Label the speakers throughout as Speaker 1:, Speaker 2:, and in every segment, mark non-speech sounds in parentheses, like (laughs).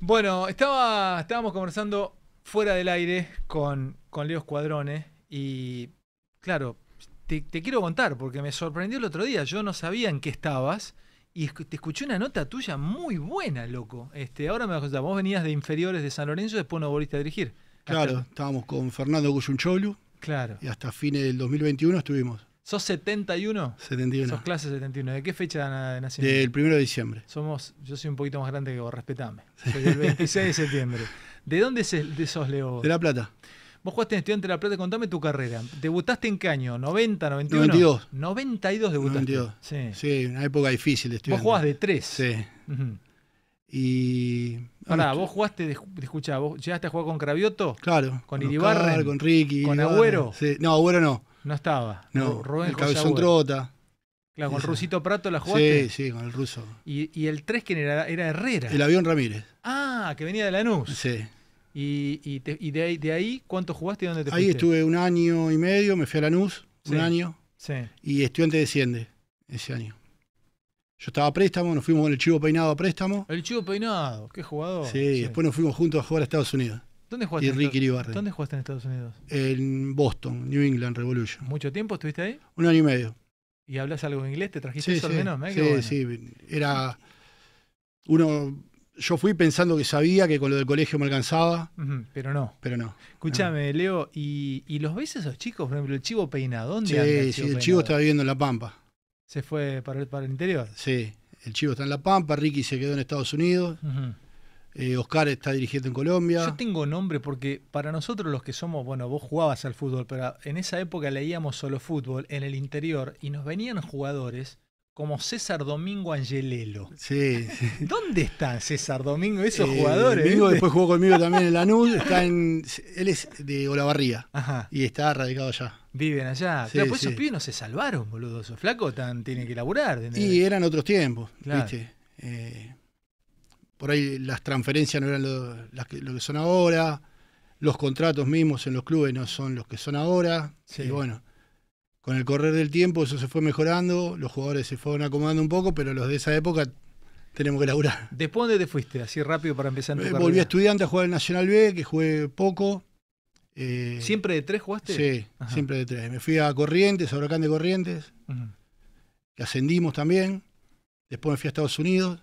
Speaker 1: Bueno, estaba, estábamos conversando fuera del aire con, con Leo Escuadrones y, claro, te, quiero contar porque me sorprendió el otro día. Yo no sabía en qué estabas y te escuché una nota tuya muy buena, loco. Este, ahora me vas a contar, vos venías de inferiores de San Lorenzo y después no volviste a dirigir. Claro, estábamos con
Speaker 2: Fernando Guyunchoglu. Claro. Y hasta fines del 2021 estuvimos.
Speaker 1: ¿Sos 71?
Speaker 2: 71. ¿Sos
Speaker 1: clase 71? ¿De qué fecha de nacimiento?
Speaker 2: Del 1 de diciembre.
Speaker 1: Somos, yo soy un poquito más grande que vos, respetame. Soy del 26 de septiembre. (laughs) ¿De dónde sos, Leo? De La Plata. Vos jugaste en Estudiante de La Plata, contame tu carrera. ¿Debutaste en qué año? ¿90, 91? 92. 92
Speaker 2: debutaste. Sí. una época difícil de Vos jugás de 3. Sí.
Speaker 1: Y. ahora vos jugaste, escuchá, vos llegaste a jugar con Cravioto. Claro. Con, con Iribarren. con Ricky. Con Agüero.
Speaker 2: No, Agüero no. No estaba. No, el Cabezón Trota.
Speaker 1: Claro, con el Rusito Prato la jugaste. Sí, sí, con el ruso. ¿Y, el 3 que era? Era Herrera. El avión Ramírez. Ah, que venía de Lanús. Sí. ¿Y, de, ahí, de, ahí cuánto jugaste y dónde te Ahí estuve
Speaker 2: un año y medio, me fui a Lanús, un año. Sí. Y estudiante desciende ese año. Yo estaba a préstamo, nos fuimos con el Chivo Peinado a préstamo.
Speaker 1: El Chivo Peinado, qué jugador. sí. después nos
Speaker 2: fuimos juntos a jugar a Estados Unidos.
Speaker 1: ¿Dónde jugaste en Estados Unidos?
Speaker 2: En Boston, New England Revolution.
Speaker 1: ¿Mucho tiempo estuviste ahí? Un año y medio. ¿Y hablas algo en inglés? ¿Te trajiste eso al menos? Sí,
Speaker 2: sí. Era. Uno. Yo fui pensando que sabía que con lo del colegio me alcanzaba. pero no. Pero no.
Speaker 1: Escúchame, Leo, ¿y, los ves esos chicos? Por ejemplo, el chivo peinado. ¿Dónde sí, anda el chivo sí, el chivo estaba
Speaker 2: viviendo en La Pampa. ¿Se
Speaker 1: fue para el, interior?
Speaker 2: Sí, el chivo está en La Pampa, Ricky se quedó en Estados Unidos.
Speaker 1: Eh, Oscar está dirigiendo en Colombia. Yo tengo nombre porque para nosotros los que somos, bueno, vos jugabas al fútbol, pero en esa época leíamos solo fútbol en el interior y nos venían jugadores como César Domingo Angelelo. Sí. (laughs) ¿Dónde están César Domingo esos eh, jugadores? Domingo después jugó conmigo
Speaker 2: también en Lanús, (laughs) está en él es de Olavarría y está radicado allá. Viven allá. claro, pues esos
Speaker 1: pibes no se salvaron, boludo. Esos flacos tan, tienen que laburar. Y eran
Speaker 2: otros tiempos, ¿viste?
Speaker 1: Eh, por
Speaker 2: ahí las transferencias no eran lo, que, son ahora, los contratos mismos en los clubes no son los que son ahora, y bueno, con el correr del tiempo eso se fue mejorando, los jugadores se fueron acomodando un poco, pero los de esa época tenemos que laburar. (laughs)
Speaker 1: ¿Después dónde te fuiste? Así rápido para empezar. Eh, volví a
Speaker 2: estudiante a jugar en Nacional B, que jugué poco.
Speaker 1: Eh, ¿Siempre de tres jugaste? Sí, siempre de tres. Me fui
Speaker 2: a Corrientes, a Huracán de Corrientes, que ascendimos también. Después me fui a Estados Unidos.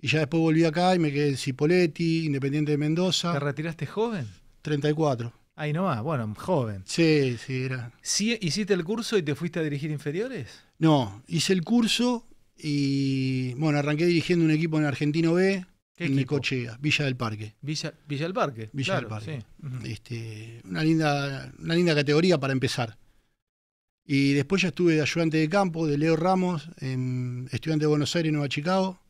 Speaker 2: Y ya después volví acá y me quedé en Cipoletti, Independiente de Mendoza. ¿Te retiraste joven? 34. Ahí más, bueno, joven. Sí, sí, era.
Speaker 1: ¿Hiciste el curso y te fuiste a dirigir inferiores?
Speaker 2: No, hice el curso y, bueno, arranqué dirigiendo un equipo en Argentino B, en mi Villa del Parque.
Speaker 1: Villa, Villa del Parque. Villa del Parque. Este,
Speaker 2: una, linda, una linda categoría para empezar. Y después ya estuve de ayudante de campo de Leo Ramos en Estudiante de Buenos Aires, Nueva Chicago.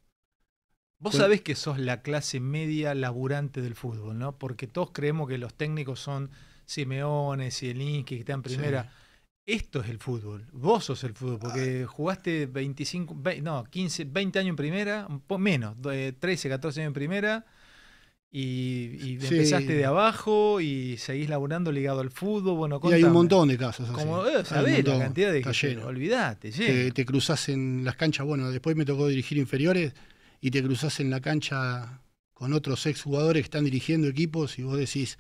Speaker 1: Vos sabés que sos la clase media laburante del fútbol, ¿no? Porque todos creemos que los técnicos son Simeones y Sielinski, que están en primera. Esto es el fútbol. Vos sos el fútbol, porque ah. jugaste 25, no, 15, 20 años en primera, menos, 13, 14 eh, años en primera, y, empezaste de abajo y seguís laburando ligado al fútbol. Bueno, Y hay un montón de casos. Así. Como, eh, sabés la cantidad de. casos, Olvidate, Te,
Speaker 2: te cruzas en las canchas. Bueno, después me tocó dirigir inferiores y te cruzas en la cancha con otros exjugadores que están dirigiendo equipos y vos decís,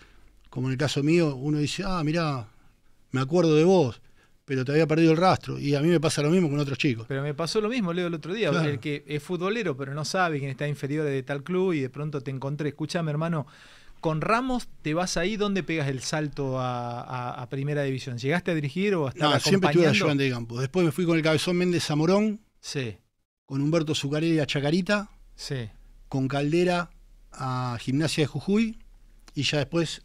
Speaker 2: como en el caso mío, uno dice, ah, mirá, me acuerdo de vos, pero te había perdido el rastro. Y a mí me pasa lo mismo con otros chicos.
Speaker 1: Pero me pasó lo mismo, Leo, el otro día. El que es futbolero, pero no sabe quién está inferior de tal club y de pronto te encontré. Escúchame, hermano, con Ramos te vas ahí, ¿dónde pegas el salto a, Primera División? ¿Llegaste a dirigir o a No, siempre estuve ayudante de
Speaker 2: campo. Después me fui con el Cabezón Méndez Zamorón. Sí con Humberto y a Chacarita, sí. con Caldera
Speaker 1: a Gimnasia de Jujuy y ya después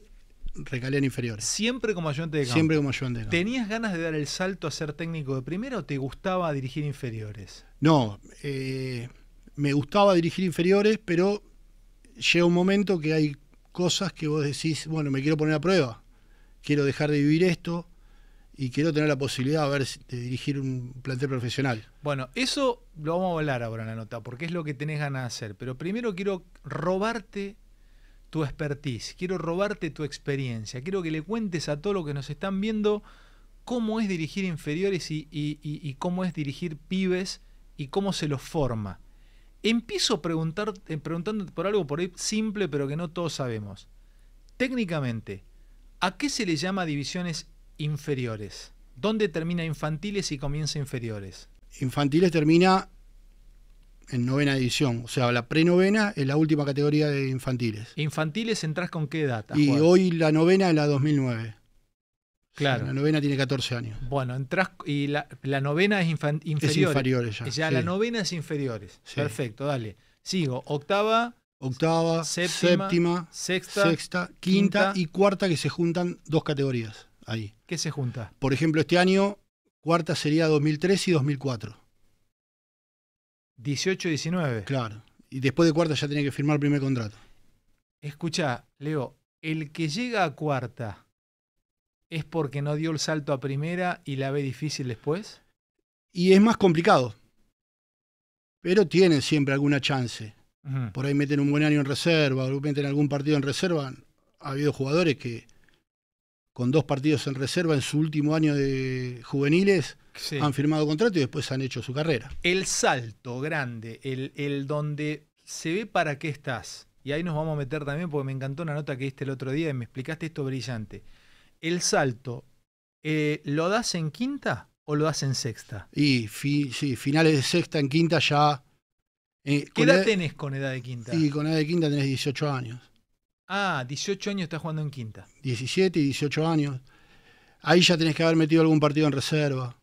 Speaker 1: recalé en inferiores. Siempre como ayudante de campo. Siempre como ayudante de campo. ¿Tenías ganas de dar el salto a ser técnico de primera o te gustaba dirigir inferiores? No, eh,
Speaker 2: me gustaba dirigir inferiores, pero llega un momento que hay cosas que vos decís, bueno, me quiero poner a prueba, quiero dejar de vivir esto, y quiero tener la posibilidad de, ver, de dirigir un plantel profesional.
Speaker 1: Bueno, eso lo vamos a hablar ahora en la nota, porque es lo que tenés ganas de hacer. Pero primero quiero robarte tu expertise, quiero robarte tu experiencia, quiero que le cuentes a todos los que nos están viendo cómo es dirigir inferiores y, cómo es dirigir pibes y cómo se los forma. Empiezo preguntándote eh, preguntándote por algo por ahí simple, pero que no todos sabemos. Técnicamente, ¿a qué se le llama divisiones inferiores. ¿Dónde termina infantiles y comienza inferiores?
Speaker 2: Infantiles termina en novena edición, o sea, la prenovena es la última categoría de infantiles.
Speaker 1: ¿Infantiles entras con qué data Y
Speaker 2: hoy la novena es la 2009.
Speaker 1: Claro. La novena tiene 14 años. Bueno, entras y la, novena es inferior. Es inferiores ya. la novena es inferiores. Perfecto, dale. Sigo. Octava. Octava, séptima, sexta, sexta quinta, y
Speaker 2: cuarta que se juntan dos categorías ahí.
Speaker 1: ¿Qué se junta?
Speaker 2: Por ejemplo, este año, cuarta sería 2003 y 2004. 18 y 19. Claro. Y después de cuarta ya tenía que firmar el primer
Speaker 1: contrato. Escucha, Leo, el que llega a cuarta es porque no dio el salto a primera y la ve difícil después. Y es más
Speaker 2: complicado. Pero tienen siempre alguna chance. Por ahí meten un buen año en reserva, o meten algún partido en reserva. Ha habido jugadores que con dos partidos en reserva en su último año de juveniles, han firmado contrato y después han hecho
Speaker 1: su carrera. El salto grande, el, el donde se ve para qué estás. Y ahí nos vamos a meter también porque me encantó una nota que diste el otro día y me explicaste esto brillante. El salto, eh, ¿lo das en quinta o lo das en sexta? Y sí,
Speaker 2: finales de sexta, en quinta ya... Eh, ¿Qué edad tenés
Speaker 1: con edad de quinta? Sí,
Speaker 2: con edad de quinta tenés 18 años.
Speaker 1: Ah, 18 años está jugando en quinta.
Speaker 2: 17 y 18 años. Ahí ya tenés que haber metido algún partido en reserva.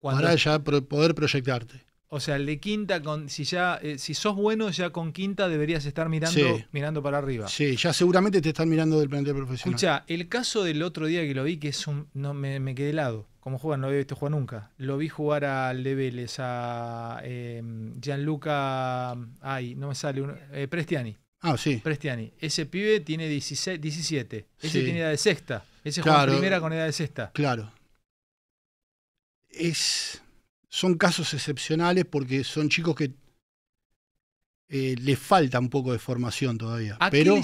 Speaker 2: Para ya poder proyectarte.
Speaker 1: O sea, el de quinta, con, si ya, eh, si sos bueno ya con quinta deberías estar mirando, mirando para arriba. Sí,
Speaker 2: ya seguramente te están mirando del plantel profesional. Escucha,
Speaker 1: el caso del otro día que lo vi, que es un, no me, quedé helado. Como juegan, no había visto jugar nunca. Lo vi jugar al de Vélez, a em, Gianluca, ay, no me sale, uno, eh, Prestiani. Ah, sí. Prestiani. Ese pibe tiene 17. Ese tiene edad de sexta. Ese claro, juega primera
Speaker 2: con edad de sexta. Claro. Es, son casos excepcionales porque son chicos que eh, le falta un poco de formación
Speaker 1: todavía. ¿A pero, qué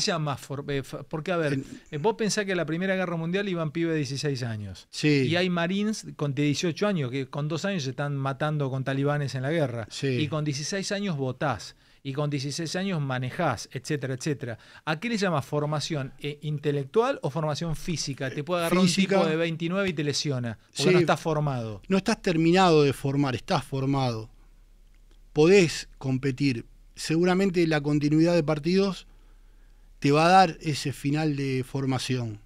Speaker 1: eh, porque, a ver, eh, vos pensás que en la Primera Guerra Mundial iban pibes de 16 años. Sí. Y hay marines con, 18 años que con dos años se están matando con talibanes en la guerra. Sí. Y con 16 años votás y con 16 años manejás, etcétera, etcétera. ¿A qué le llamas formación eh, intelectual o formación física? Te puede agarrar un tipo de 29 y te lesiona, porque no estás formado.
Speaker 2: No estás terminado de formar, estás formado. Podés competir. Seguramente la continuidad de partidos te va a dar ese final de formación.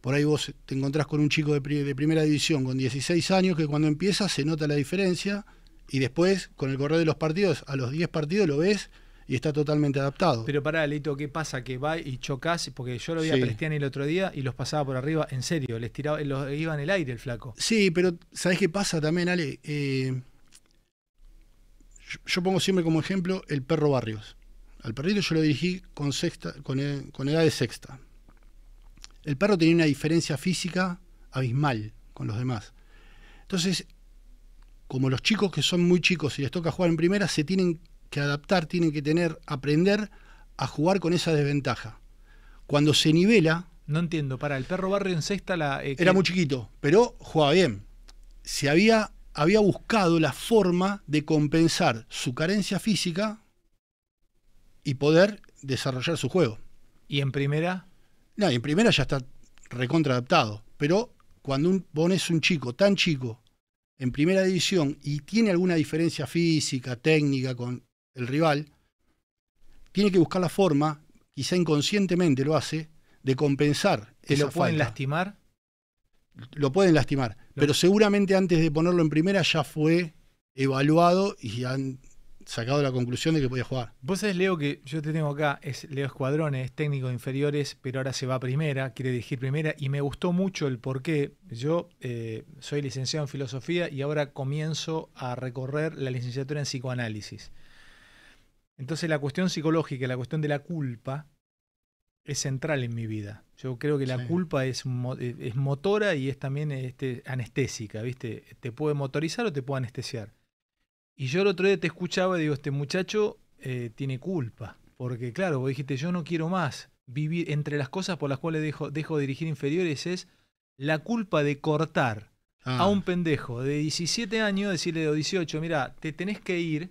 Speaker 2: Por ahí vos te encontrás con un chico de, de primera división con 16 años que cuando empieza se nota la diferencia y después con el correo de los partidos, a los 10 partidos lo ves y está totalmente adaptado.
Speaker 1: Pero pará, Leito, ¿qué pasa? Que va y chocas, porque yo lo vi a Cristian el otro día y los pasaba por arriba, en serio, les tiraba, los iba en el aire el flaco.
Speaker 2: Sí, pero sabes qué pasa también, Ale? Eh, yo, pongo siempre como ejemplo el perro Barrios. Al perrito yo lo dirigí con, sexta, con eh, edad de sexta. El perro tenía una diferencia física abismal con los demás. Entonces, como los chicos que son muy chicos y les toca jugar en primera, se tienen que adaptar, tienen que tener, aprender a jugar con esa desventaja. Cuando se nivela.
Speaker 1: No entiendo, para el perro barrio en sexta la. Eh, era muy
Speaker 2: chiquito, pero jugaba bien. Se había, había buscado la forma de compensar su carencia física y poder desarrollar su juego.
Speaker 1: ¿Y en primera?
Speaker 2: No, en primera ya está recontra adaptado. Pero cuando pones un chico tan chico en primera división y tiene alguna diferencia física, técnica con el rival, tiene que buscar la forma, quizá inconscientemente lo hace, de compensar. el lo pueden
Speaker 1: lastimar?
Speaker 2: Lo pueden lastimar, pero seguramente antes de ponerlo en primera ya fue evaluado y han sacado la conclusión de que podía jugar.
Speaker 1: Vos sabés, Leo, que yo te tengo acá, es Leo Escuadrones, técnico de inferiores, pero ahora se va a primera, quiere dirigir primera, y me gustó mucho el por qué. Yo eh, soy licenciado en filosofía y ahora comienzo a recorrer la licenciatura en psicoanálisis. Entonces la cuestión psicológica, la cuestión de la culpa, es central en mi vida. Yo creo que la culpa es, eh, es motora y es también este, anestésica, ¿viste? Te puede motorizar o te puede anestesiar. Y yo el otro día te escuchaba y digo, este muchacho eh, tiene culpa. Porque claro, vos dijiste, yo no quiero más vivir entre las cosas por las cuales dejo, de dirigir inferiores es la culpa de cortar ah. a un pendejo de 17 años, decirle de 18, mira, te tenés que ir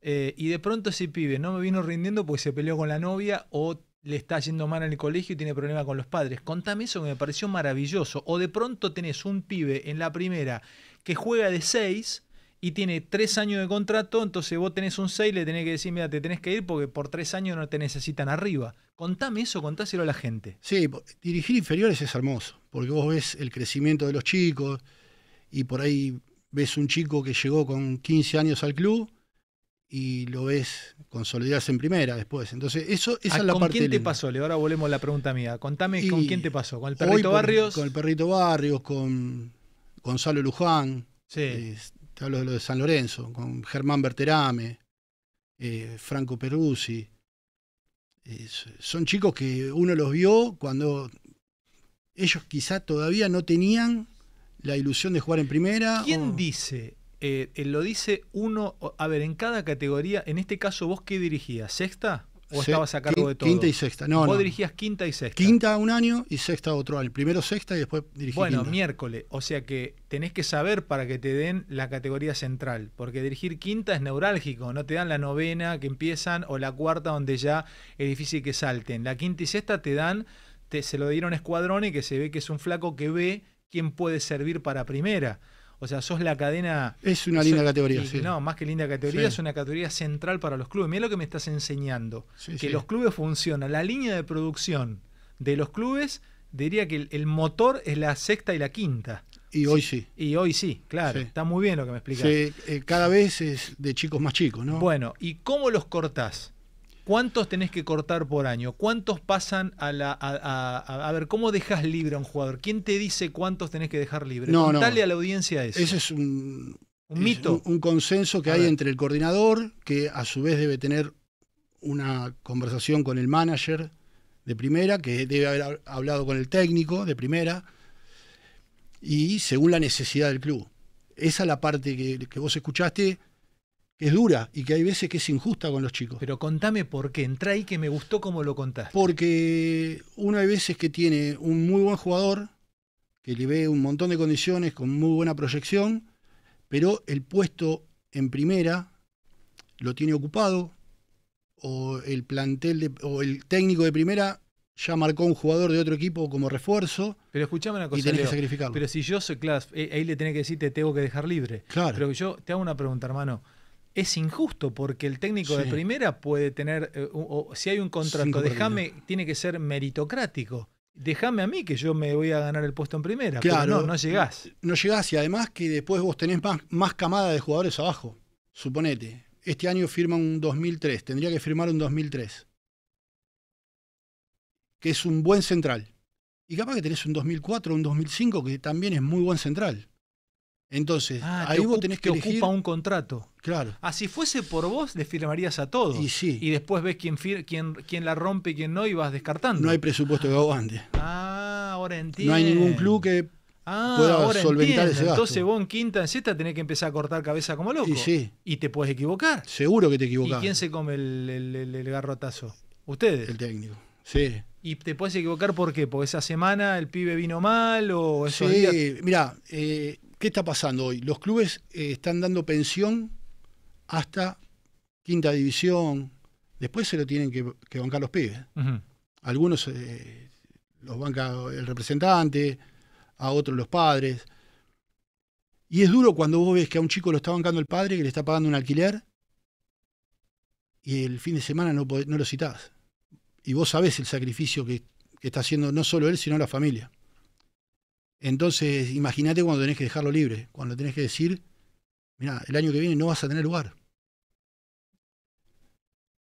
Speaker 1: eh, y de pronto ese pibe no me vino rindiendo porque se peleó con la novia o le está yendo mal en el colegio y tiene problemas con los padres. Contame eso que me pareció maravilloso. O de pronto tenés un pibe en la primera que juega de 6 y tiene tres años de contrato, entonces vos tenés un 6 le tenés que decir, mira, te tenés que ir porque por tres años no te necesitan arriba. Contame eso, contáselo a la gente. Sí, dirigir inferiores es hermoso, porque
Speaker 2: vos ves el crecimiento de los chicos y por ahí ves un chico que llegó con 15 años al club y lo ves consolidarse en primera después. Entonces,
Speaker 1: eso, esa ah, es la parte. ¿Con quién te pasó? Ahora volvemos a la pregunta mía. Contame con quién te pasó. ¿Con el Perrito Barrios? Con
Speaker 2: el Perrito Barrios, con Gonzalo Luján. Sí te hablo de San Lorenzo, con Germán Berterame, eh, Franco Peruzzi. son chicos que uno los vio cuando ellos quizá todavía no tenían la ilusión de jugar en primera. ¿Quién dice?
Speaker 1: Eh, eh, lo dice uno, a ver, en cada categoría, en este caso vos qué dirigías, sexta? ¿O estabas a cargo de todo? Quinta y sexta. No, Vos dirigías quinta y sexta.
Speaker 2: Quinta un año y sexta otro año. Primero sexta y después
Speaker 1: dirigí Bueno, miércoles. O sea que tenés que saber para que te den la categoría central. Porque dirigir quinta es neurálgico. No te dan la novena que empiezan o la cuarta donde ya es difícil que salten. La quinta y sexta te dan, te, se lo dieron a y que se ve que es un flaco que ve quién puede servir para primera. O sea, sos la cadena.
Speaker 2: Es una linda categoría, sí. No,
Speaker 1: más que linda categoría, es una categoría central para los clubes. Mira lo que me estás enseñando. que los clubes funcionan. La línea de producción de los clubes, diría que el, motor es la sexta y la quinta. Y hoy sí. Y hoy sí, claro. Está muy bien lo que me explicas. Eh, cada vez es de chicos más chicos, ¿no? Bueno, ¿y cómo los cortás? ¿Cuántos tenés que cortar por año? ¿Cuántos pasan a la... A, ver, ¿cómo dejas libre a un jugador? ¿Quién te dice cuántos tenés que dejar libre? No, Contale a la audiencia eso. Ese es
Speaker 2: un, ¿Un mito. Un, consenso que hay entre el coordinador, que a su vez debe tener una conversación con el manager de primera, que debe haber hablado con el técnico de primera, y según la necesidad del club. Esa es la parte que vos escuchaste, que es dura y que hay veces que es injusta con los chicos. Pero contame por qué, entra ahí que me gustó cómo lo contaste. Porque uno hay veces que tiene un muy buen jugador, que le ve un montón de condiciones, con muy buena proyección, pero el puesto en primera lo tiene ocupado, o el plantel o el técnico de primera ya marcó un jugador de otro equipo como refuerzo.
Speaker 1: Pero escuchame una cosa. Y tenés que sacrificarlo. Pero si yo soy class, eh, ahí le tenés que decir te tengo que dejar libre. Claro. Pero yo te hago una pregunta, hermano es injusto porque el técnico de primera puede tener, eh, o, si hay un contrato, déjame, tiene que ser meritocrático. Déjame a mí que yo me voy a ganar el puesto en primera. Claro, no, llegás.
Speaker 2: No llegás y además que después vos tenés más, más camada de jugadores abajo. Suponete, este año firma un 2003, tendría que firmar un 2003. Que es un buen central. Y capaz que tenés un 2004 un 2005 que también es muy buen central. Entonces, ah, ahí vos tenés que te ocupa un
Speaker 1: contrato. Claro. Así ah, si fuese por vos, le firmarías a todos. Y sí. Y después ves quién, quién, quién la rompe y quién no y vas descartando. No hay presupuesto que aguante. Ah, ahora entiendo. No hay ningún club que ah, pueda solventar ese gasto. Entonces vos en quinta, en sexta tenés que empezar a cortar cabeza como loco. Y sí. Y te puedes equivocar. Seguro que te equivocas ¿Y quién se come el, garrotazo? ¿Ustedes? El técnico. Sí. Y te puedes equivocar por qué? Porque esa semana el pibe vino mal o esos sí,
Speaker 2: Mirá, eh, ¿Qué está pasando hoy? Los clubes eh, están dando pensión hasta quinta división. Después se lo tienen que, bancar los pibes. Algunos eh, los banca el representante, a otros los padres. Y es duro cuando vos ves que a un chico lo está bancando el padre, que le está pagando un alquiler, y el fin de semana no, lo citás. Y vos sabés el sacrificio que está haciendo no solo él, sino la familia. Entonces, imagínate cuando tenés que dejarlo libre, cuando tenés que decir, mira, el año que viene no
Speaker 1: vas a tener lugar.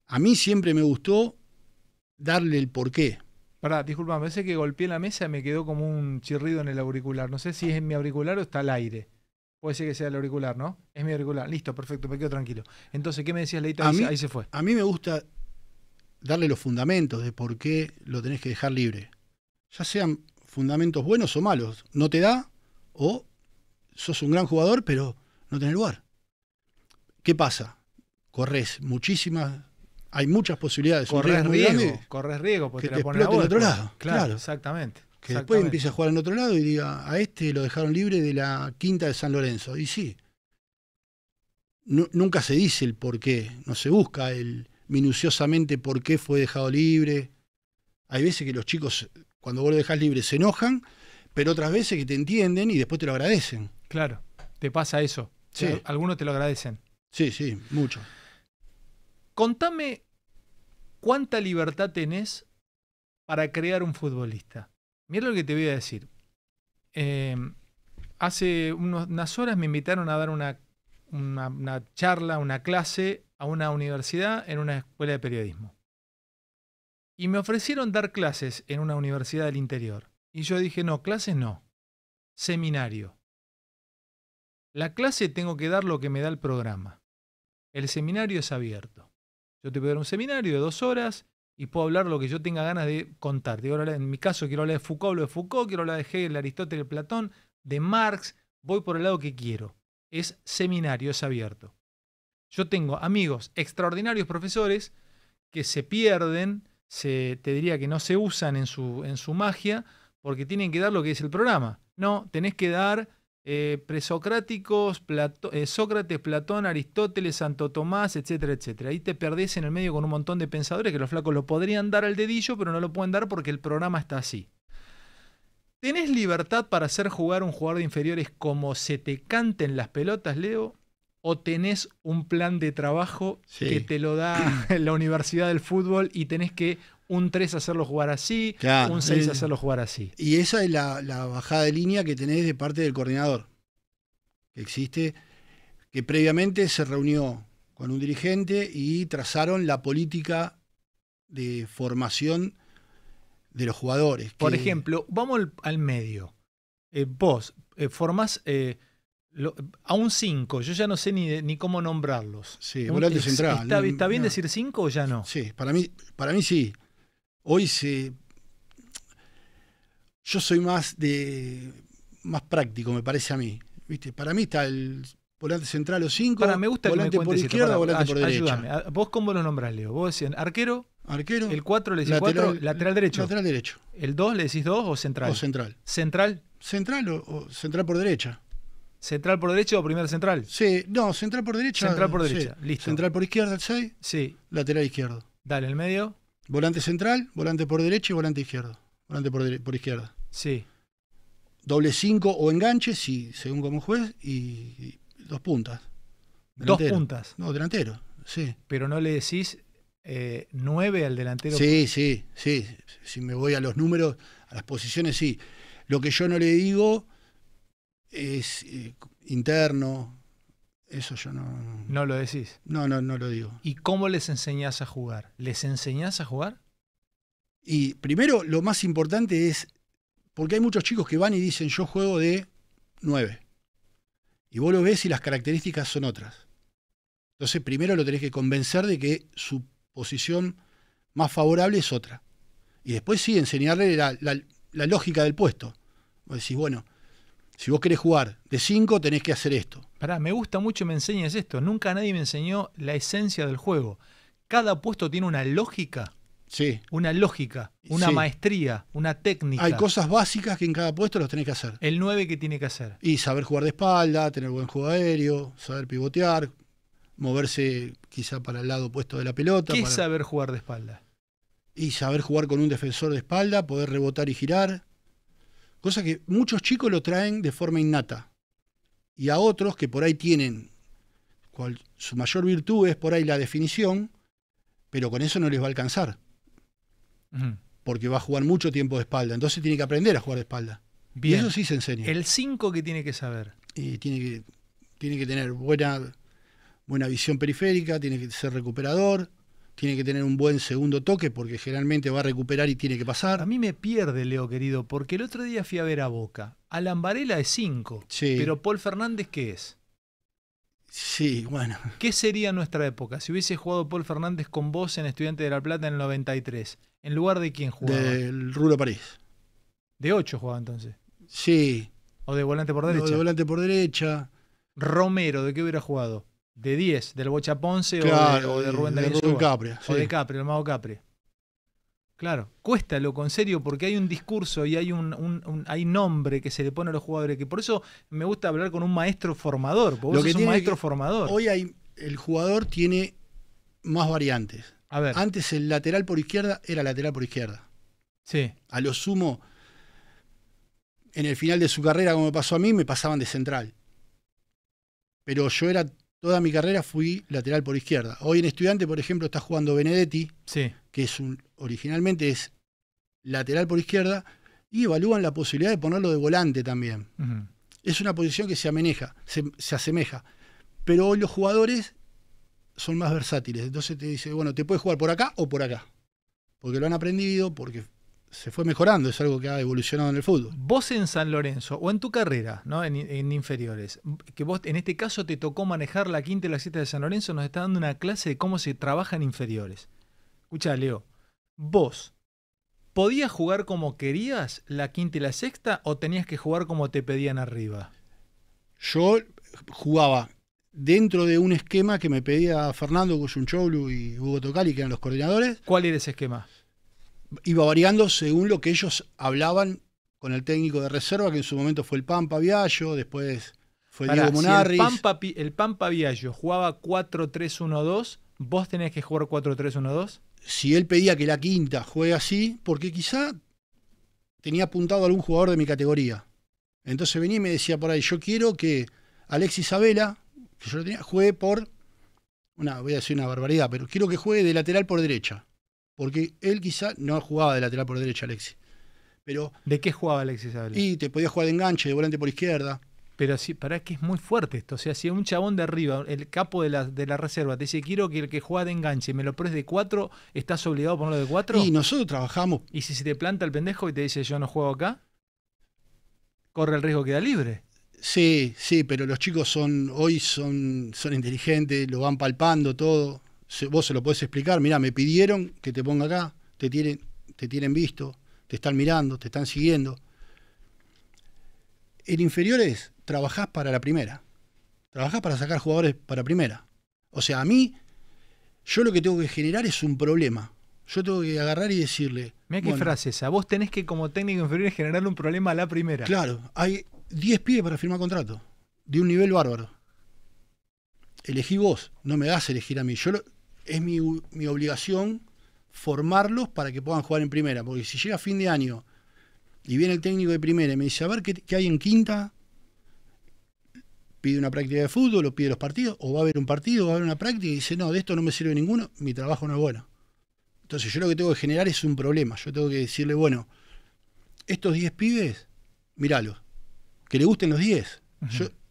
Speaker 1: A mí siempre me gustó darle el porqué. Pará, disculpa, me parece que golpeé la mesa y me quedó como un chirrido en el auricular. No sé si es en mi auricular o está al aire. Puede ser que sea el auricular, ¿no? Es mi auricular. Listo, perfecto, me quedo tranquilo. Entonces, ¿qué me decías, Leita? ahí se fue. A mí me gusta darle los
Speaker 2: fundamentos de por qué lo tenés que dejar libre. Ya sean fundamentos buenos o malos. No te da o sos un gran jugador, pero no tenés lugar. ¿Qué pasa? Corres muchísimas, hay muchas posibilidades. Corres riesgo, corres riesgo porque que te, la otro lado. Claro,
Speaker 1: exactamente. Que después empieza
Speaker 2: a jugar en otro lado y diga, a este lo dejaron libre de la quinta de San Lorenzo. Y sí, nunca se dice el por qué, no se busca el minuciosamente por qué fue dejado libre. Hay veces que los chicos cuando vos lo dejas libre se enojan, pero otras veces que te entienden y después te lo agradecen.
Speaker 1: Claro, te pasa eso. Sí. algunos te lo agradecen. Sí, sí, mucho. Contame cuánta libertad tenés para crear un futbolista. Mira lo que te voy a decir. Em, hace unas horas me invitaron a dar una charla, una clase a una universidad en una escuela de periodismo. Y me ofrecieron dar clases en una universidad del interior. Y yo dije, no, clases no. Seminario. La clase tengo que dar lo que me da el programa. El seminario es abierto. Yo te puedo dar un seminario de dos horas y puedo hablar lo que yo tenga ganas de contar. en mi caso quiero hablar de Foucault, lo de Foucault, quiero hablar de Hegel, Aristóteles, Platón, de Marx. Voy por el lado que quiero. Es seminario, es abierto. Yo tengo amigos extraordinarios profesores que se pierden te diría que no se usan en su, en su magia porque tienen que dar lo que es el programa. No, tenés que dar eh, presocráticos, eh, Sócrates, Platón, Aristóteles, Santo Tomás, etcétera, etcétera. Ahí te perdés en el medio con un montón de pensadores que los flacos lo podrían dar al dedillo, pero no lo pueden dar porque el programa está así. ¿Tenés libertad para hacer jugar un jugador de inferiores como se te canten las pelotas, Leo? o tenés un plan de trabajo que te lo da (coughs) la Universidad del Fútbol y tenés que un 3 hacerlo jugar así, un 6 hacerlo jugar así. Y esa es la, bajada de
Speaker 2: línea que tenés de parte del coordinador, que existe, que previamente se reunió con un dirigente y trazaron la política de formación de los jugadores. Por ejemplo,
Speaker 1: vamos al, medio. Eh, vos eh, formás... Eh, lo, a un 5, yo ya no sé ni, ni cómo nombrarlos. Sí, volante central. ¿Está, bien
Speaker 2: decir 5 o ya no? Sí, para mí, para mí sí. Hoy se. Yo soy más de. más práctico, me parece a mí. ¿Viste? Para mí está el volante central o 5. Para, me gusta volante por izquierda o volante por derecha. Ayúdame.
Speaker 1: Ah, ¿Vos cómo lo nombrás, Leo? Vos decís arquero. Arquero. El 4 le decís 4, lateral derecho. Lateral derecho. ¿El 2 le decís 2 o central? O central. ¿Central? Central o central por derecha. ¿Central por derecha o primer central? Sí, no, central por derecha. Central por derecha, listo.
Speaker 2: Central por izquierda, el 6. Sí. Lateral izquierdo. Dale, el medio. Volante central, volante por derecha y volante izquierdo. Volante por, por izquierda. Sí. Doble 5 o enganche, sí, según como juez, y, dos puntas. Dos puntas. No, delantero,
Speaker 1: sí. Pero no le decís 9 eh, al delantero. Sí,
Speaker 2: sí, sí. Si me voy a los números, a las posiciones, sí. Lo que yo no le digo es eh, interno. Eso yo no, no. lo decís? No, no, no lo digo.
Speaker 1: ¿Y cómo les enseñás a jugar? ¿Les enseñás a jugar?
Speaker 2: Y primero, lo más importante es. Porque hay muchos chicos que van y dicen, yo juego de 9. Y vos lo ves y las características son otras. Entonces, primero lo tenés que convencer de que su posición más favorable es otra. Y después sí, enseñarle la, la, la lógica del puesto. Vos decís, bueno,
Speaker 1: si vos querés jugar de 5, tenés que hacer esto. Pará, me gusta mucho me enseñes esto. Nunca nadie me enseñó la esencia del juego. Cada puesto tiene una lógica. Sí. Una lógica, una maestría, una técnica. Hay cosas básicas que en cada
Speaker 2: puesto los tenés que hacer.
Speaker 1: El 9 que tiene que hacer.
Speaker 2: Y saber jugar de espalda, tener buen juego aéreo, saber pivotear, moverse quizá para el lado opuesto de la pelota. ¿Qué saber
Speaker 1: jugar de espalda?
Speaker 2: Y saber jugar con un defensor de espalda, poder rebotar y girar, Cosa que muchos chicos lo traen de forma innata. Y a otros que por ahí tienen, su mayor virtud es por ahí la definición, pero con eso no les va a alcanzar. Porque va a jugar mucho tiempo de espalda. Entonces tiene que aprender a jugar de espalda. Y eso sí se enseña. El 5 que tiene que saber. tiene que, tiene que tener buena, buena visión periférica, tiene que ser recuperador, tiene que tener un buen segundo toque porque
Speaker 1: generalmente va a recuperar y tiene que pasar. A mí me pierde, Leo querido, porque el otro día fui a ver a Boca. Alan Varela es 5, sí. pero Paul Fernández, ¿qué es? Sí, bueno. ¿Qué sería nuestra época si hubiese jugado Paul Fernández con vos en Estudiante de la Plata en el 93? ¿En lugar de quién jugaba? Del Rulo París. ¿De 8 jugaba entonces? Sí. ¿O de volante por derecha? de volante por derecha. Romero, ¿de qué hubiera jugado? de 10 del Bocha Ponce o, de, o, de, Rubén de, O de Capri, el mago Capri. Claro, cuesta, con serio, porque hay un discurso y hay un, hay nombre que se le pone a los jugadores, que por eso me gusta hablar con un maestro formador, porque Lo que un maestro formador. Hoy hay, el jugador tiene más variantes. A ver. Antes el lateral por izquierda era
Speaker 2: lateral por izquierda. Sí. A lo sumo, en el final de su carrera, como me pasó a mí, me pasaban de central. Pero yo era toda mi carrera fui lateral por izquierda. Hoy en Estudiante, por ejemplo, está jugando Benedetti, que es un, originalmente es lateral por izquierda, y evalúan la posibilidad de ponerlo de volante también. Es una posición que se, se, se asemeja. Pero hoy los jugadores son más versátiles. Entonces te dice, bueno, te puedes jugar por acá o por acá. Porque lo han aprendido,
Speaker 1: porque se
Speaker 2: fue mejorando, es algo que ha evolucionado en el fútbol.
Speaker 1: Vos en San Lorenzo o en tu carrera, ¿no? En, inferiores, que vos en este caso te tocó manejar la quinta y la sexta de San Lorenzo, nos está dando una clase de cómo se trabaja en inferiores. Escucha, Leo, vos podías jugar como querías la quinta y la sexta o tenías que jugar como te pedían arriba. Yo jugaba dentro de un esquema
Speaker 2: que me pedía Fernando Goyunchoglu y Hugo Tocali, que eran los coordinadores.
Speaker 1: ¿Cuál era ese esquema?
Speaker 2: iba variando según lo que ellos hablaban con el técnico de reserva, que en su momento fue el Pampa Viallo, después fue Diego Monarri. el, Pampa,
Speaker 1: el Pampa Viallo jugaba 4-3-1-2, ¿vos tenés que jugar 4-3-1-2?
Speaker 2: Si él pedía que la quinta juegue así, porque quizá tenía apuntado a algún jugador de mi categoría. Entonces venía y me decía por ahí, yo quiero que Alexis Abela, que yo lo tenía, juegue por, una, voy a decir una barbaridad, pero quiero que juegue de lateral por derecha. Porque él quizá no jugaba de lateral por derecha, Alexis. Pero, ¿De qué jugaba Alexis ¿sabes?
Speaker 1: Y te podía jugar de enganche, de volante por izquierda. Pero sí, para que es muy fuerte esto. O sea, si un chabón de arriba, el capo de la, de la reserva, te dice quiero que el que juega de enganche me lo pones de cuatro, ¿estás obligado a ponerlo de cuatro. Y nosotros trabajamos. ¿Y si se te planta el pendejo y te dice yo no juego acá? Corre el riesgo, queda libre.
Speaker 2: Sí, sí, pero los chicos son, hoy son, son inteligentes, lo van palpando todo vos se lo podés explicar, mira, me pidieron que te ponga acá, te tienen, te tienen visto, te están mirando, te están siguiendo. En inferiores trabajás para la primera, trabajás para sacar jugadores para primera. O sea, a mí, yo lo que tengo que generar es un problema.
Speaker 1: Yo tengo que agarrar y decirle. Mira qué frase esa. Vos tenés que, como técnico inferior, generarle un problema a la primera. Claro, hay 10 pibes para firmar contrato, de un nivel bárbaro. Elegí vos,
Speaker 2: no me das elegir a mí. Yo lo, es mi, obligación formarlos para que puedan jugar en primera. Porque si llega fin de año y viene el técnico de primera y me dice, a ver qué, hay en quinta, pide una práctica de fútbol o pide los partidos, o va a haber un partido, o va a haber una práctica y dice, no, de esto no me sirve ninguno, mi trabajo no es bueno. Entonces yo lo que tengo que generar es un problema. Yo tengo que decirle, bueno, estos 10 pibes, míralos, que le gusten los 10.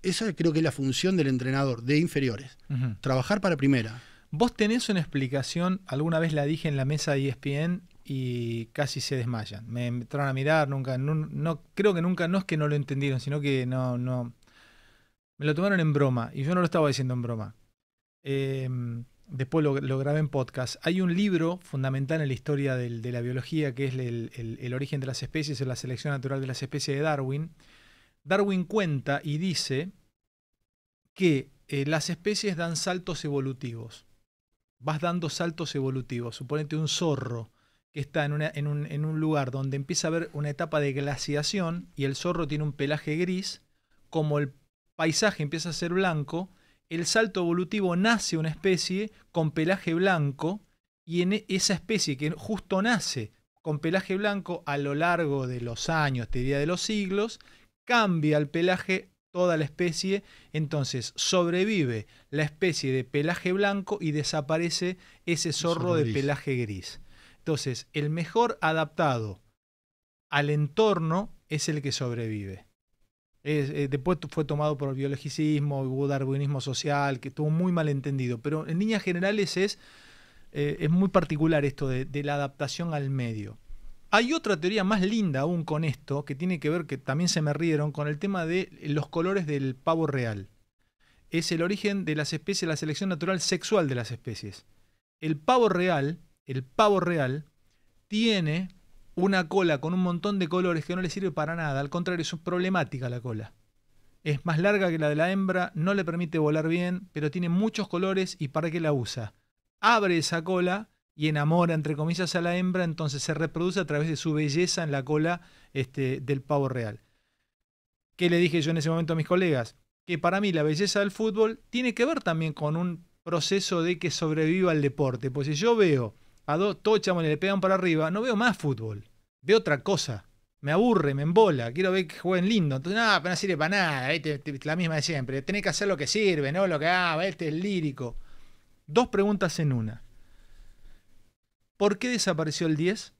Speaker 2: esa creo que es la función del entrenador de inferiores, trabajar para primera.
Speaker 1: Vos tenés una explicación, alguna vez la dije en la mesa de ESPN y casi se desmayan. Me entraron a mirar, nunca, no, creo que nunca, no es que no lo entendieron, sino que no, no. Me lo tomaron en broma y yo no lo estaba diciendo en broma. Em, después lo, grabé en podcast. Hay un libro fundamental en la historia de la biología que es el, origen de las especies, la selección natural de las especies de Darwin. Darwin cuenta y dice que eh, las especies dan saltos evolutivos vas dando saltos evolutivos. Suponete un zorro que está en, un, lugar donde empieza a haber una etapa de glaciación y el zorro tiene un pelaje gris, como el paisaje empieza a ser blanco, el salto evolutivo nace una especie con pelaje blanco y en e, esa especie que justo nace con pelaje blanco a lo largo de los años, te diría de los siglos, cambia el pelaje toda la especie, entonces sobrevive la especie de pelaje blanco y desaparece ese zorro de pelaje gris. Entonces, el mejor adaptado al entorno es el que sobrevive. Eh, después fue tomado por el biologicismo, hubo darwinismo social, que tuvo muy mal entendido, pero en líneas generales es, eh, es muy particular esto de la adaptación al medio. Hay otra teoría más linda aún con esto, que tiene que ver, que también se me rieron, con el tema de los colores del pavo real. Es el origen de las especies, la selección natural sexual de las especies. El pavo real, el pavo real, tiene una cola con un montón de colores que no le sirve para nada. Al contrario, es problemática la cola. Es más larga que la de la hembra, no le permite volar bien, pero tiene muchos colores y ¿para qué la usa? Abre esa cola y enamora, entre comillas, a la hembra, entonces se reproduce a través de su belleza en la cola este, del pavo real. ¿Qué le dije yo en ese momento a mis colegas? Que para mí la belleza del fútbol tiene que ver también con un proceso de que sobreviva el deporte. Pues si yo veo a dos tochamos y le pegan para arriba, no veo más fútbol, veo otra cosa. Me aburre, me embola, quiero ver que jueguen lindo. Entonces, no, pero sirve para nada, la misma de siempre. Tenés que hacer lo que sirve, no lo que haga este es lírico. Dos preguntas en una. ¿Por qué desapareció el 10?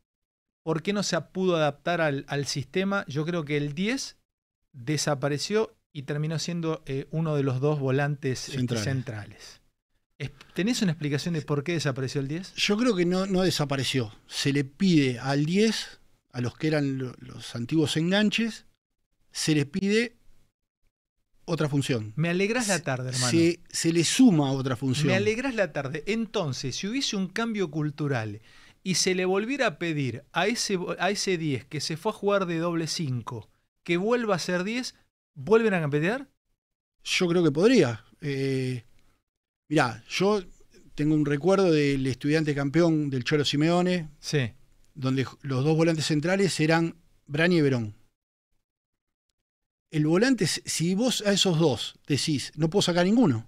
Speaker 1: ¿Por qué no se pudo adaptar al, sistema? Yo creo que el 10 desapareció y terminó siendo eh, uno de los dos volantes este, centrales. ¿Tenés una explicación de por qué desapareció el 10? Yo creo que no, no desapareció. Se le
Speaker 2: pide al 10, a los que eran los antiguos enganches, se les pide otra función.
Speaker 1: Me alegras la tarde, hermano.
Speaker 2: Se, le suma otra función. Me alegras
Speaker 1: la tarde. Entonces, si hubiese un cambio cultural y se le volviera a pedir a ese, a ese 10 que se fue a jugar de doble 5 que vuelva a ser 10, ¿vuelven a campetear? Yo creo que podría. Eh, mirá,
Speaker 2: yo tengo un recuerdo del estudiante campeón del Cholo Simeone, sí. donde los dos volantes centrales eran Brani y Verón el volante, si vos a esos dos decís, no puedo sacar ninguno,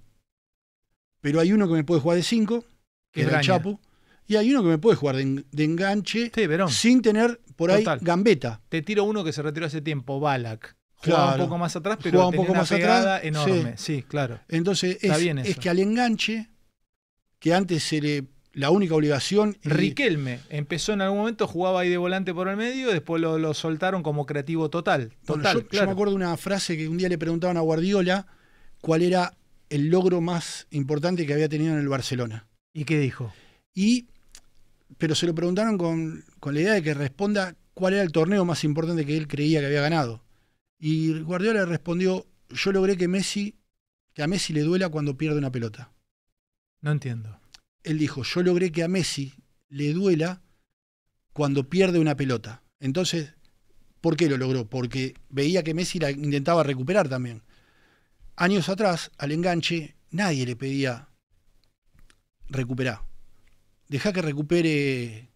Speaker 2: pero hay uno que me puede jugar de 5, que es el Chapu, y hay uno que me puede jugar de, enganche sin tener por ahí gambeta.
Speaker 1: Te tiro uno que se retiró hace tiempo, Balak.
Speaker 2: Jugaba un poco más atrás, pero un poco una más enorme.
Speaker 1: Sí. claro.
Speaker 2: Entonces, es que al enganche,
Speaker 1: que antes se le la única obligación. Riquelme empezó en algún momento, jugaba ahí de volante por el medio, después lo, soltaron como creativo total. yo, me acuerdo de una
Speaker 2: frase que un día le preguntaban a Guardiola cuál era el logro más importante que había tenido en el Barcelona. ¿Y qué dijo? Y, pero se lo preguntaron con, con la idea de que responda cuál era el torneo más importante que él creía que había ganado. Y Guardiola respondió, yo logré que Messi, que a Messi le duela cuando pierde una pelota. No entiendo él dijo, yo logré que a Messi le duela cuando pierde una pelota. Entonces, ¿por qué lo logró? Porque veía que Messi la intentaba recuperar también. Años atrás, al enganche, nadie le pedía recuperar. Deja que recupere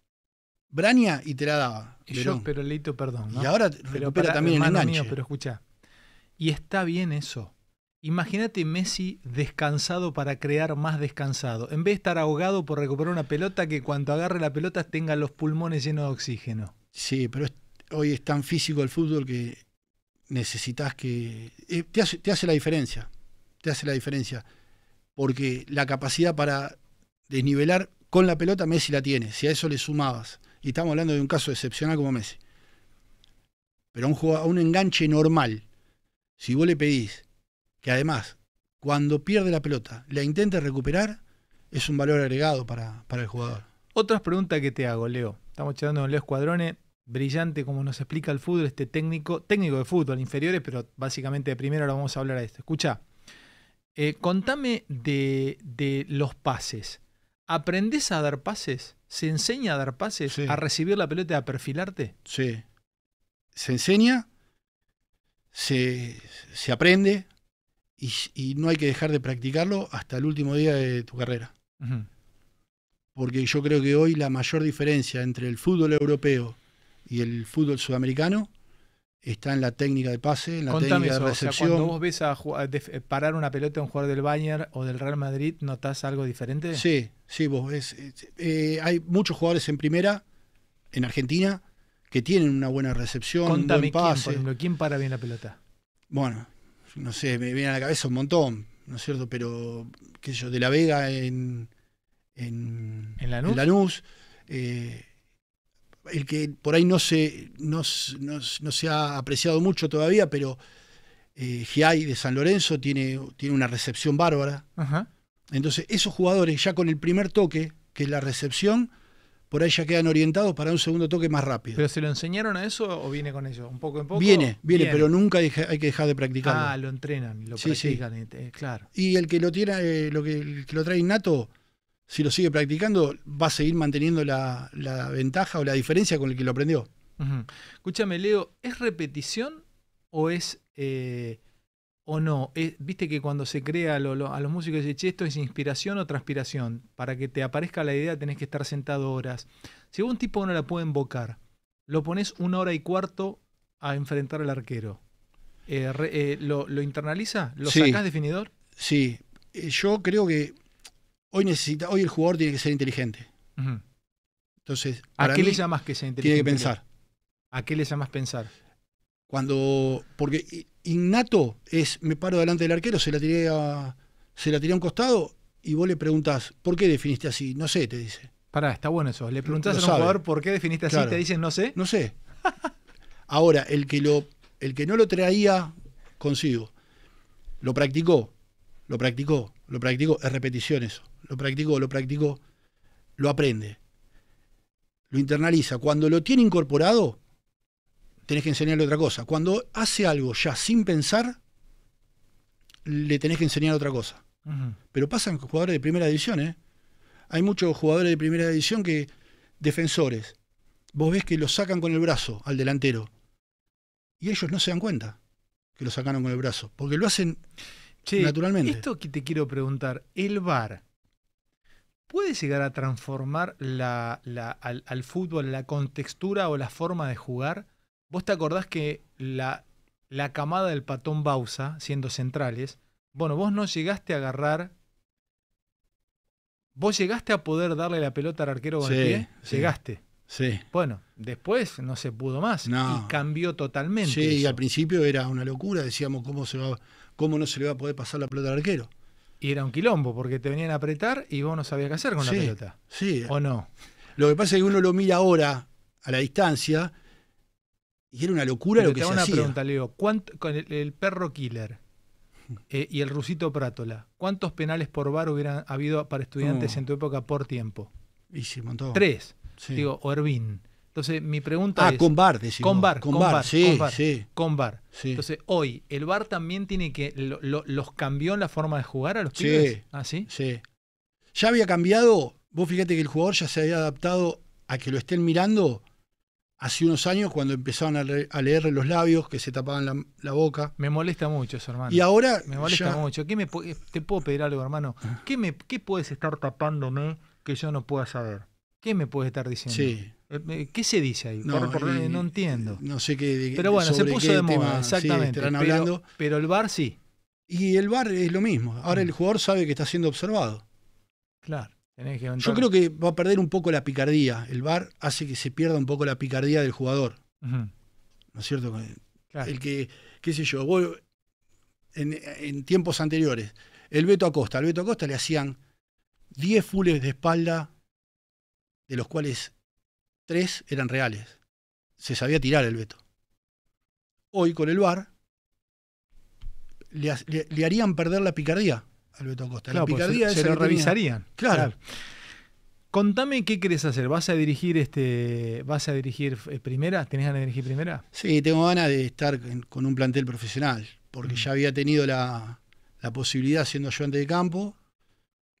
Speaker 2: Brania y te la daba. Y yo, pero Leito, perdón. Y ahora recupera también el enganche. pero
Speaker 1: escucha, y está bien eso. Imagínate Messi descansado para crear más descansado, en vez de estar ahogado por recuperar una pelota que cuando agarre la pelota tenga los pulmones llenos de oxígeno. Sí, pero hoy es tan físico el fútbol que necesitas
Speaker 2: que... Eh, te, hace, la diferencia, te hace la diferencia, porque la capacidad para desnivelar con la pelota Messi la tiene, si a eso le sumabas, y estamos hablando de un caso excepcional como Messi, pero un, a un enganche normal, si vos le pedís y además, cuando pierde la pelota, la intenta recuperar, es un valor agregado para,
Speaker 1: el jugador. Otras preguntas que te hago, Leo. Estamos charlando con Leo Escuadrone, brillante como nos explica el fútbol, este técnico, técnico de fútbol, inferiores, pero básicamente primero ahora vamos a hablar de esto. Escucha, eh, contame de, los pases. aprendes a dar pases? ¿Se enseña a dar pases? ¿A recibir la pelota, a perfilarte?
Speaker 2: Sí. Se enseña, se, se aprende, y, y, no hay que dejar de practicarlo hasta el último día de tu carrera. Porque yo creo que hoy la mayor diferencia entre el fútbol europeo y el fútbol sudamericano está en la técnica de pase, en la técnica de recepción. cuando vos
Speaker 1: ves a, eh, parar una pelota a un jugador del Bayern o del Real Madrid, ¿notás algo diferente? Sí, sí, vos ves. Eh, eh, hay muchos jugadores en primera, en Argentina, que
Speaker 2: tienen una buena recepción, un buen pase.
Speaker 1: ¿Quién para bien la pelota?
Speaker 2: Bueno, no sé, me viene a la cabeza un montón, ¿no es cierto? Pero, qué sé yo, de La Vega en, en, ¿En Lanús. Eh, el que por ahí no se, no, ha apreciado mucho todavía, pero eh, Giai de San Lorenzo tiene, tiene una recepción bárbara. Entonces, esos jugadores ya con el primer toque, que es la recepción, por ahí ya quedan orientados para un segundo toque más rápido. ¿Pero
Speaker 1: se lo enseñaron a eso o viene con ellos. ¿Un poco en poco? Viene, viene, pero
Speaker 2: nunca hay que dejar de practicar. Ah, lo
Speaker 1: entrenan, lo practican, eh, eh, claro.
Speaker 2: Y el que lo tiene, eh, lo que, lo trae innato, si lo sigue practicando, va a seguir manteniendo la, ventaja o la diferencia con el que lo aprendió.
Speaker 1: Escúchame, Leo, ¿es repetición o es o no. Eh, viste que cuando se crea a los músicos, de esto es inspiración o transpiración. Para que te aparezca la idea tenés que estar sentado horas. Si un tipo no la puede invocar, lo pones una hora y cuarto a enfrentar al arquero. Eh, eh, lo, internaliza? ¿Lo sacas definidor? Sí. Yo creo que
Speaker 2: hoy necesita, hoy el jugador tiene que ser inteligente. Entonces, ¿a qué le llamas que sea inteligente? Tiene que pensar.
Speaker 1: ¿A qué le llamas pensar?
Speaker 2: Cuando. Porque innato es, me paro delante del arquero, se la tiré a, se la tiré un costado y vos le preguntás, ¿por qué definiste así? No sé, te dice.
Speaker 1: Pará, está bueno eso. Le preguntás a un jugador por qué definiste así, y te dicen no sé. No
Speaker 2: sé. Ahora, el que, lo, el que no lo traía consigo, lo practicó, lo practicó, lo practicó, es repetición eso. Lo practicó, lo practicó, lo aprende, lo internaliza. Cuando lo tiene incorporado, tenés que enseñarle otra cosa. Cuando hace algo ya sin pensar, le tenés que enseñar otra cosa. Pero pasan jugadores de primera división, ¿eh? Hay muchos jugadores de primera división que, defensores, vos ves que lo sacan con el brazo al delantero. Y ellos no se dan cuenta que lo sacaron
Speaker 1: con el brazo, porque lo hacen naturalmente. Esto que te quiero preguntar, el VAR puede llegar a transformar la, al, al, fútbol la contextura o la forma de jugar? Vos te acordás que la, la camada del patón Bausa, siendo centrales, bueno, vos no llegaste a agarrar. Vos llegaste a poder darle la pelota al arquero con Llegaste. Sí. Bueno, después no se pudo más. Y cambió totalmente. Sí, y al principio era una locura. Decíamos, ¿cómo, ¿cómo no se le va a poder pasar la pelota al arquero? Y era un quilombo, porque te venían a apretar y vos no sabías qué hacer con la pelota. Sí.
Speaker 2: ¿O no? Lo que pasa es que uno lo mira ahora, a la distancia, y era una locura lo que te una pregunta,
Speaker 1: Leo. con el, perro killer eh, y el rusito Prátola, ¿cuántos penales por bar hubieran habido para estudiantes en tu época por tiempo? Y sí, montó. Tres. Digo, Ervin. Entonces, mi pregunta ah, con bar, decimos. Con bar, con, con bar, sí, con bar, sí. Con bar. Entonces, hoy, ¿el bar también tiene que. ¿Los cambió en la forma de jugar a los Sí. ¿Ah, sí? Sí.
Speaker 2: Ya había cambiado. Vos fíjate que el jugador ya se había adaptado a que lo estén mirando hace unos años cuando empezaban a, leer, leerle los labios, que se tapaban la, boca.
Speaker 1: Me molesta mucho eso, hermano. Y ahora... Me molesta mucho. ¿Qué me, eh, te puedo pedir algo, hermano. Ah. ¿Qué, me, ¿Qué puedes estar tapándome que yo no pueda saber? ¿Qué me puedes estar diciendo? Sí. Eh, ¿Qué se dice ahí? Eh, no, entiendo. No sé qué. pero bueno, se puso de moda, exactamente.
Speaker 2: pero, el bar sí. Y el bar es lo mismo. Ahora mm. el jugador sabe que está siendo observado.
Speaker 1: Claro. Yo creo
Speaker 2: que va a perder un poco la picardía. El bar hace que se pierda un poco la picardía del jugador. ¿No es cierto? El que, qué sé yo, en, tiempos anteriores, el Beto Acosta, al Beto Acosta le hacían 10 fules de espalda, de los cuales 3 eran reales. Se sabía tirar el Beto. Hoy con el bar le harían perder la picardía Alberto Costa. se, lo revisarían. Claro.
Speaker 1: Contame qué querés hacer. ¿Vas a dirigir este, vas a dirigir eh, primera? ¿Tenés ganas de dirigir primera?
Speaker 2: Sí, tengo ganas de estar con un plantel profesional, porque ya había tenido la, posibilidad siendo ayudante de campo.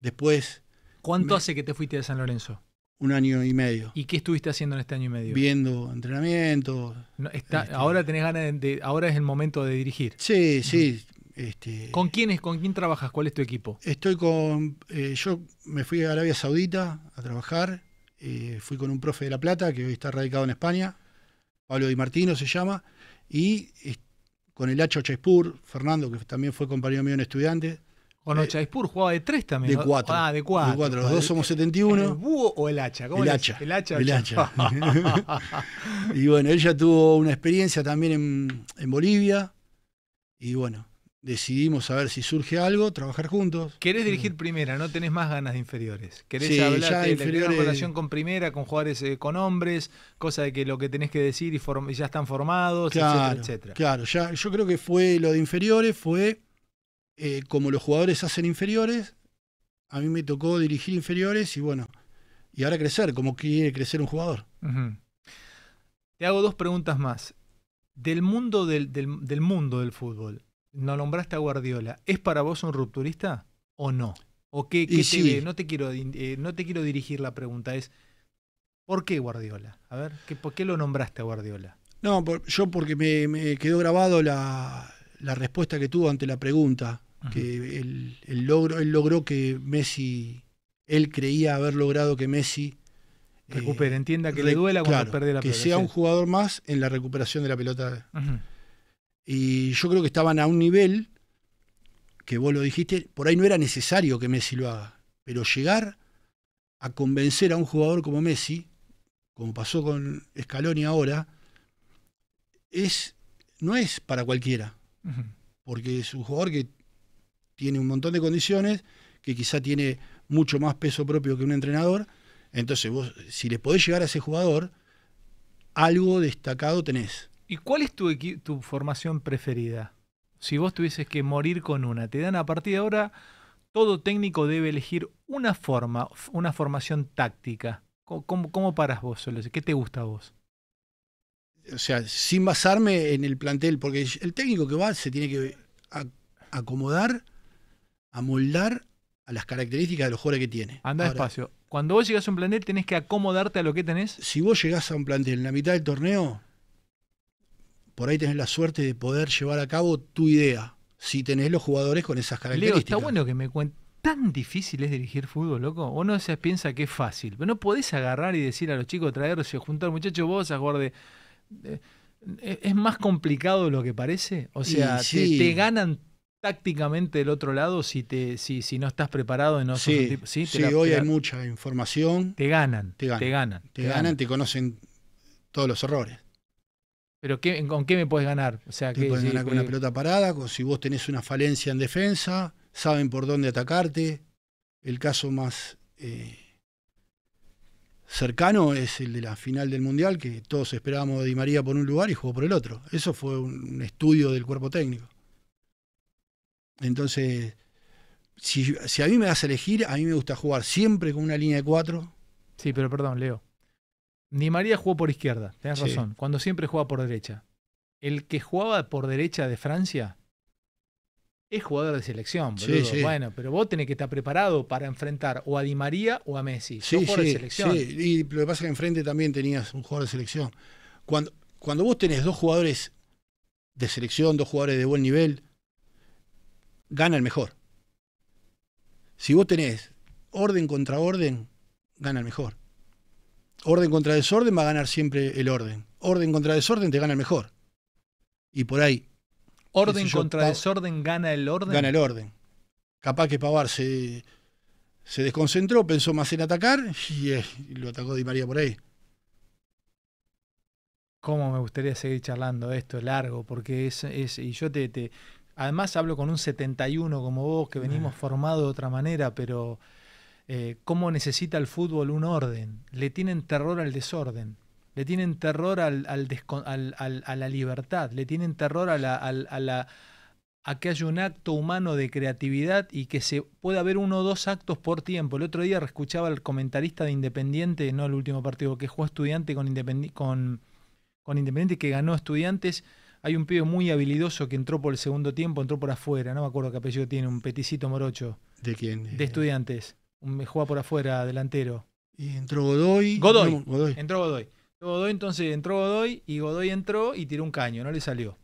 Speaker 2: Después.
Speaker 1: ¿Cuánto hace que te fuiste de San Lorenzo?
Speaker 2: Un año y medio.
Speaker 1: ¿Y qué estuviste haciendo en este año y medio? Viendo entrenamientos. Este, ahora tenés ganas de, ahora es el momento de dirigir. Sí, sí. Este, ¿Con quién es, con quién trabajas? ¿Cuál es tu equipo? Estoy con, eh, yo
Speaker 2: me fui a Arabia Saudita a trabajar, eh, fui con un profe de La Plata que hoy está radicado en España, Pablo Di Martino se llama, y con el Hacho Chaispur, Fernando, que también fue compañero mío en estudiante.
Speaker 1: Con no, eh, jugaba de tres también. De cuatro. Ah, de cuatro. De cuatro. Los dos somos
Speaker 2: 71. ¿El
Speaker 1: búho o el hacha? ¿Cómo el, hacha. el hacha. El hacha. (laughs)
Speaker 2: y bueno, ella tuvo una experiencia también en Bolivia. Y bueno, decidimos a ver si surge algo, trabajar juntos.
Speaker 1: Querés mm. dirigir primera, no tenés más ganas de inferiores. Querés hablar de inferiores... la relación con primera, con jugadores eh, con hombres, cosa de que lo que tenés que decir y, ya están formados, etcétera, etcétera.
Speaker 2: Claro, ya, yo creo que fue lo de inferiores, fue eh, como los jugadores hacen inferiores, a mí me tocó dirigir inferiores y bueno, y ahora crecer, como quiere crecer un jugador.
Speaker 1: Te hago dos preguntas más. Del mundo del mundo del fútbol, no nombraste a Guardiola, ¿es para vos un rupturista o no? ¿O qué, te No te, quiero, eh, no te quiero dirigir la pregunta, es ¿por qué Guardiola? A ver, ¿por qué lo nombraste a Guardiola?
Speaker 2: No, yo porque me, quedó grabado la, respuesta que tuvo ante la pregunta, que él, él logró que Messi, él creía haber logrado que Messi...
Speaker 1: Recupere, eh, entienda que le duela cuando claro, la pelota. Que sea un
Speaker 2: jugador más en la recuperación de la pelota. Y yo creo que estaban a un nivel que vos lo dijiste, por ahí no era necesario que Messi lo haga, pero llegar a convencer a un jugador como Messi, como pasó con Scaloni ahora, es, no es para cualquiera, porque es un jugador que tiene un montón de condiciones, que quizá tiene mucho más peso propio que un entrenador, entonces vos, si le podés llegar a ese jugador,
Speaker 1: algo destacado tenés. ¿Y cuál es tu, formación preferida? Si vos tuvieses que morir con una, te dan a partir de ahora, todo técnico debe elegir una forma, una formación táctica. ¿Cómo, paras vos, ¿Qué te gusta a vos?
Speaker 2: O sea, sin basarme en el plantel, porque el técnico que va se tiene que
Speaker 1: acomodar, amoldar a las características de los jugadores que tiene. Anda despacio. Cuando vos llegas a un plantel, tenés que acomodarte a lo que tenés. Si vos llegás a un plantel en
Speaker 2: la mitad del torneo, por ahí tenés la suerte de poder llevar a cabo tu idea, si tenés los jugadores con esas características. está
Speaker 1: bueno que me cuentes. ¿Tan difícil es dirigir fútbol, loco? Uno piensa que es fácil? Pero no podés agarrar y decir a los chicos, traerse, o juntar, muchachos, vos, aguarde. Eh, eh, ¿Es más complicado de lo que parece? O sea, si te, ganan tácticamente del otro lado si te si, si no estás preparado en no sí, tipo, sí, sí hoy hay
Speaker 2: mucha información te ganan te
Speaker 1: ganan te, ganan, te conocen
Speaker 2: todos los errores
Speaker 1: pero ¿con qué me puedes ganar? O sea, pueden ganar con una pelota parada, con,
Speaker 2: si vos tenés una falencia en defensa, saben por dónde atacarte. El caso más eh, cercano es el de la final del Mundial, que todos esperábamos de Di María por un lugar y jugó por el otro. Eso fue un estudio del cuerpo técnico. Entonces, si, si a mí me das a elegir, a mí me gusta
Speaker 1: jugar siempre con una línea de cuatro. Sí, pero perdón, Leo. Di María jugó por izquierda, tenés razón, cuando siempre juega por derecha. El que jugaba por derecha de Francia es jugador de selección, Bueno, pero vos tenés que estar preparado para enfrentar o a Di María o a Messi. Sí, sí, selección. sí.
Speaker 2: Y lo que pasa es que enfrente también tenías un jugador de selección. Cuando, cuando vos tenés dos jugadores de selección, dos jugadores de buen nivel, gana el mejor. Si vos tenés orden contra orden, gana el mejor orden contra desorden va a ganar siempre el orden. Orden contra desorden te gana el mejor. Y por ahí. Orden contra desorden gana el orden. Gana el orden. Capaz que Pavar se, se desconcentró, pensó más en atacar y, eh, lo atacó Di María por ahí.
Speaker 1: Cómo me gustaría seguir charlando esto largo, porque es, es y yo te, te, además hablo con un 71 como vos que venimos eh. formados de otra manera, pero eh, cómo necesita el fútbol un orden. Le tienen terror al desorden. Le tienen terror al, al, a la libertad. Le tienen terror a, la, a, a que haya un acto humano de creatividad y que se pueda haber uno o dos actos por tiempo. El otro día escuchaba al comentarista de Independiente, no el último partido, que jugó Estudiante con, Independiente con, Independiente, que ganó Estudiantes hay un pibe muy habilidoso que entró por el segundo tiempo, entró por afuera, no me acuerdo qué apellido tiene, un peticito morocho. ¿De quién? De estudiantes me juega por afuera, delantero. Y entró Godoy. Godoy. Godoy. Entró Godoy. Godoy, entonces entró Godoy y Godoy entró y tiró un caño, no le salió.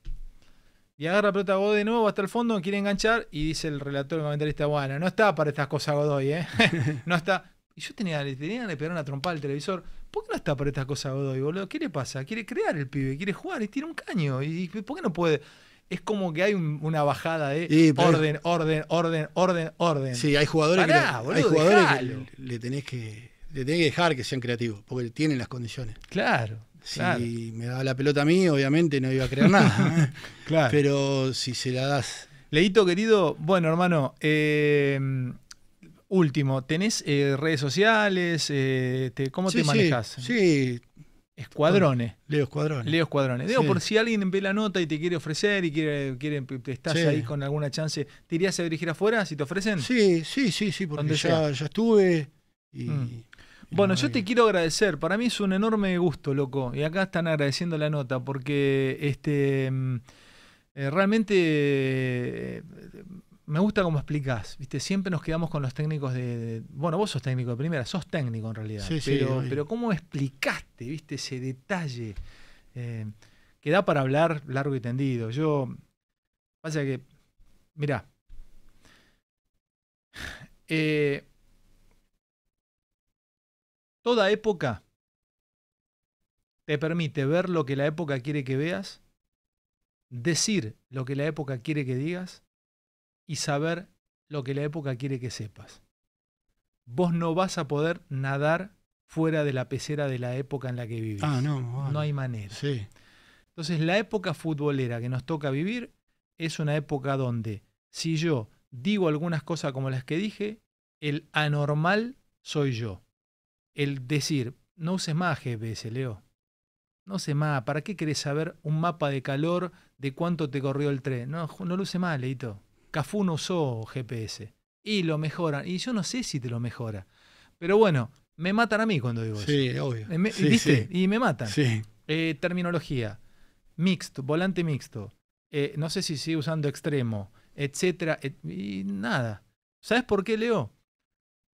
Speaker 1: Y agarra la pelota Godoy de nuevo, hasta el fondo, quiere enganchar y dice el relator, el comentarista, bueno, no está para estas cosas Godoy, ¿eh? (laughs) no está. Y yo tenía, tenía que pegar una trompada al televisor. ¿Por qué no está para estas cosas Godoy, boludo? ¿Qué le pasa? Quiere crear el pibe, quiere jugar y tira un caño. ¿Y por qué no puede? es como que hay una bajada de orden, orden, orden, orden, orden. Sí, hay jugadores, que, hay jugadores
Speaker 2: le tenés que, le tenés que dejar que sean creativos, porque tienen las condiciones.
Speaker 1: Claro. Si me daba la pelota a mí, obviamente no iba a crear nada. ¿eh? (laughs) claro. Pero si se la das. Leito, querido, bueno, hermano, eh, último, ¿tenés eh, redes sociales? ¿Cómo te manejas? sí, Escuadrones. Leo Escuadrones. Leo Escuadrones. Digo, por si alguien ve la nota y te quiere ofrecer y quiere, estás ahí con alguna chance, ¿te irías a dirigir afuera si te ofrecen? Sí, sí, sí, sí, porque ya, ya, estuve mm. Bueno, yo te quiero agradecer. Para mí es un enorme gusto, loco. Y acá están agradeciendo la nota porque este mm, eh, realmente eh, me gusta cómo explicás, ¿viste? Siempre nos quedamos con los técnicos de, Bueno, vos sos técnico de primera, sos técnico en realidad. pero, cómo explicaste, ¿viste? Ese detalle eh, que da para hablar largo y tendido. Yo... Pasa que... Mirá. (sighs) Eh, toda época te permite ver lo que la época quiere que veas, decir lo que la época quiere que digas y saber lo que la época quiere que sepas. Vos no vas a poder nadar fuera de la pecera de la época en la que vivís. Ah, no, no hay manera. Sí. Entonces, la época futbolera que nos toca vivir es una época donde, si yo digo algunas cosas como las que dije, el anormal soy yo. El decir, no uses más GPS, Leo. No sé más, ¿para qué querés saber un mapa de calor de cuánto te corrió el tren? No, no lo use más, Leito. Cafú no usó GPS. Y lo mejoran. Y yo no sé si te lo mejora. Pero bueno, me matan a mí cuando digo eso. sí, obvio. Eh, ¿Viste? Y me matan. Sí. Eh, terminología. Mixto, volante mixto. Eh, no sé si sigue usando extremo, etcétera. y nada. ¿Sabes por qué, Leo?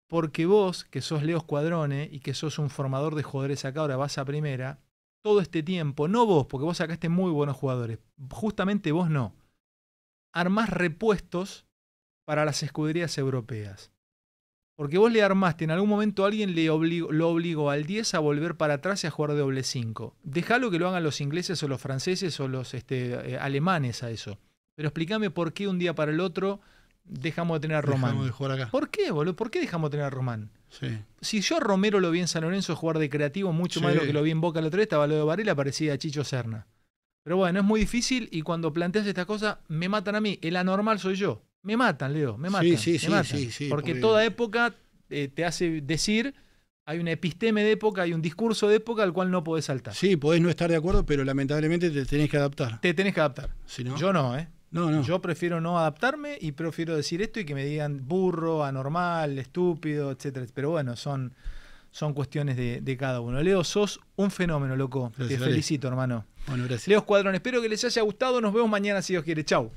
Speaker 1: Porque vos, que sos Leo Escuadrone y que sos un formador de jugadores acá, ahora vas a primera, todo este tiempo, no vos, porque vos sacaste muy buenos jugadores, justamente vos no armas repuestos para las escuderías europeas. Porque vos le armaste, en algún momento alguien le lo obligó al 10 a volver para atrás y a jugar doble 5. Dejalo que lo hagan los ingleses o los franceses o los este, eh, alemanes a eso. Pero explícame por qué un día para el otro dejamos de tener a Román. ¿Por qué, boludo? ¿Por qué dejamos de tener a Román? Si yo a Romero lo vi en San Lorenzo jugar de creativo mucho más lo que lo vi en Boca la otra vez, estaba lo de Varela, parecía Chicho Serna. Pero bueno, es muy difícil y cuando planteas estas cosas me matan a mí. El anormal soy yo. Me matan, Leo, me matan. Sí, sí, sí, Porque, toda época eh, te hace decir hay una episteme de época, hay un discurso de época al cual no podés saltar. Sí,
Speaker 2: podés no estar de acuerdo, pero lamentablemente te tenés que adaptar. Te tenés que adaptar. Si
Speaker 1: Yo no, ¿eh? No, no. Yo prefiero no adaptarme y prefiero decir esto y que me digan burro, anormal, estúpido, etcétera. Pero bueno, son, son cuestiones de, cada uno. Leo, sos un fenómeno, loco. te felicito, hermano. Bueno, gracias. Leo Escuadrón, espero que les haya gustado. Nos vemos mañana si Dios quiere. Chau.